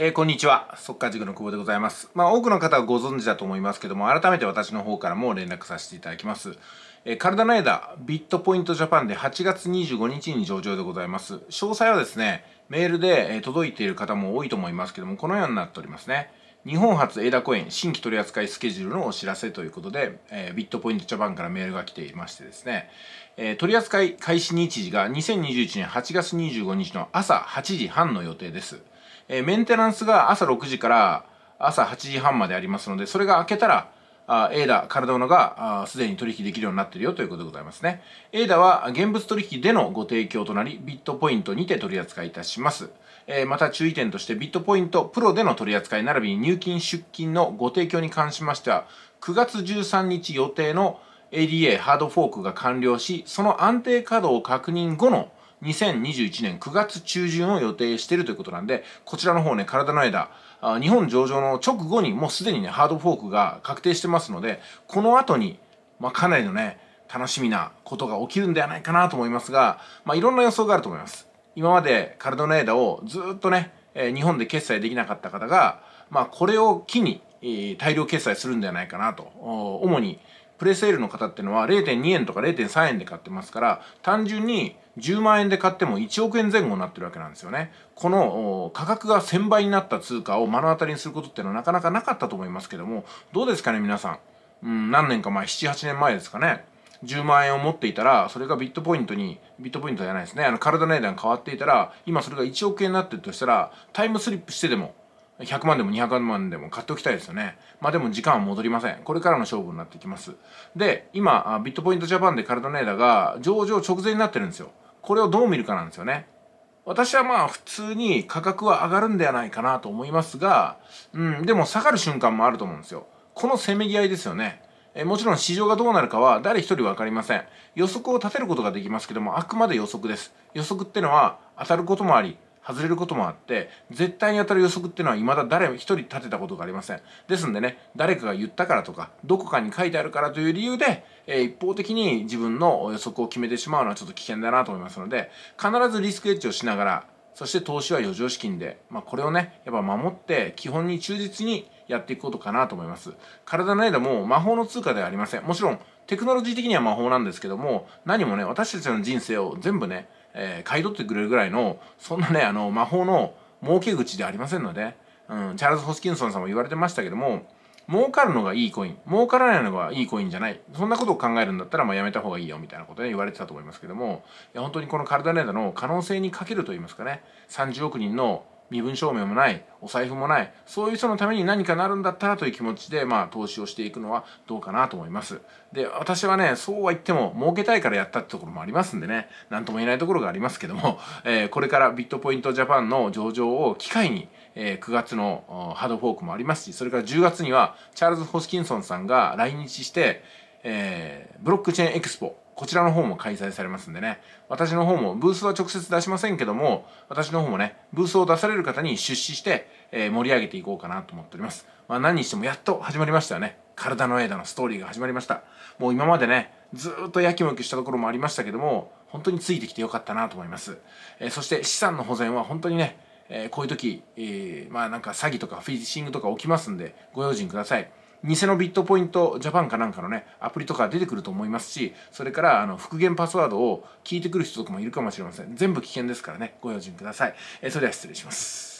えー、こんにちは。速稼塾の久保でございます。まあ、多くの方はご存知だと思いますけども、改めて私の方からも連絡させていただきます。えー、体の枝、ビットポイントジャパンで8月25日に上場でございます。詳細はですね、メールで届いている方も多いと思いますけども、このようになっておりますね。日本初枝コ園新規取扱スケジュールのお知らせということで、えー、ビットポイントジャパンからメールが来ていましてですね、えー、取扱開始日時が2021年8月25日の朝8時半の予定です。えー、メンテナンスが朝6時から朝8時半までありますので、それが明けたら、あエイダ、カルドノがすでに取引できるようになっているよということでございますね。エイダは現物取引でのご提供となり、ビットポイントにて取り扱いいたします。えー、また注意点として、ビットポイントプロでの取り扱い並びに入金出金のご提供に関しましては、9月13日予定の ADA ハードフォークが完了し、その安定稼働確認後の2021年9月中旬を予定しているということなんで、こちらの方ね、体の枝、日本上場の直後にもうすでにね、ハードフォークが確定してますので、この後に、まあ、かなりのね、楽しみなことが起きるんではないかなと思いますが、まあ、いろんな予想があると思います。今まで体の枝をずっとね、え日本で決済できなかった方が、まあ、これを機に、大量決済するんではないかなと、主にプレセールの方ってのは0.2円とか0.3円で買ってますから単純に10万円で買っても1億円前後になってるわけなんですよねこの価格が1000倍になった通貨を目の当たりにすることってのはなかなかなかったと思いますけどもどうですかね皆さん、うん、何年か前78年前ですかね10万円を持っていたらそれがビットポイントにビットポイントじゃないですねあの体値段変わっていたら今それが1億円になってるとしたらタイムスリップしてでも100万でも200万でも買っておきたいですよね。まあでも時間は戻りません。これからの勝負になってきます。で、今、ビットポイントジャパンでカルトネーダが上場直前になってるんですよ。これをどう見るかなんですよね。私はまあ普通に価格は上がるんではないかなと思いますが、うん、でも下がる瞬間もあると思うんですよ。このせめぎ合いですよね。えもちろん市場がどうなるかは誰一人分かりません。予測を立てることができますけども、あくまで予測です。予測ってのは当たることもあり、外れることもあって絶対に当たる予測っていうのは未だ誰一人立てたことがありませんですんでね誰かが言ったからとかどこかに書いてあるからという理由で、えー、一方的に自分の予測を決めてしまうのはちょっと危険だなと思いますので必ずリスクエッジをしながらそして投資は余剰資金で、まあ、これをねやっぱ守って基本に忠実にやっていくことかなと思います体の間も魔法の通貨ではありませんもちろんテクノロジー的には魔法なんですけども、何もね、私たちの人生を全部ね、えー、買い取ってくれるぐらいの、そんなね、あの、魔法の儲け口でありませんので、うん、チャールズ・ホスキンソンさんも言われてましたけども、儲かるのがいいコイン、儲からないのがいいコインじゃない。そんなことを考えるんだったら、まあやめた方がいいよ、みたいなことね、言われてたと思いますけども、いや、本当にこのカルダネーダの可能性にかけると言いますかね、30億人の身分証明もないお財布もないそういう人のために何かなるんだったらという気持ちで、まあ、投資をしていくのはどうかなと思いますで私はねそうは言っても儲けたいからやったってところもありますんでね何とも言えないところがありますけども、えー、これからビットポイントジャパンの上場を機会にえー、9月のハードフォークもありますし、それから10月にはチャールズ・ホスキンソンさんが来日して、えー、ブロックチェーンエクスポこちらの方も開催されますんでね、私の方も、ブースは直接出しませんけども、私の方もね、ブースを出される方に出資して、えー、盛り上げていこうかなと思っております。まあ何にしてもやっと始まりましたよね。体の枝のストーリーが始まりました。もう今までね、ずっとやきもきしたところもありましたけども、本当についてきてよかったなと思います。えー、そして資産の保全は本当にね、えー、こういう時、えー、まあなんか詐欺とかフィッシングとか起きますんで、ご用心ください。偽のビットポイントジャパンかなんかのねアプリとか出てくると思いますしそれからあの復元パスワードを聞いてくる人とかもいるかもしれません全部危険ですからねご用心ください、えそれでは失礼します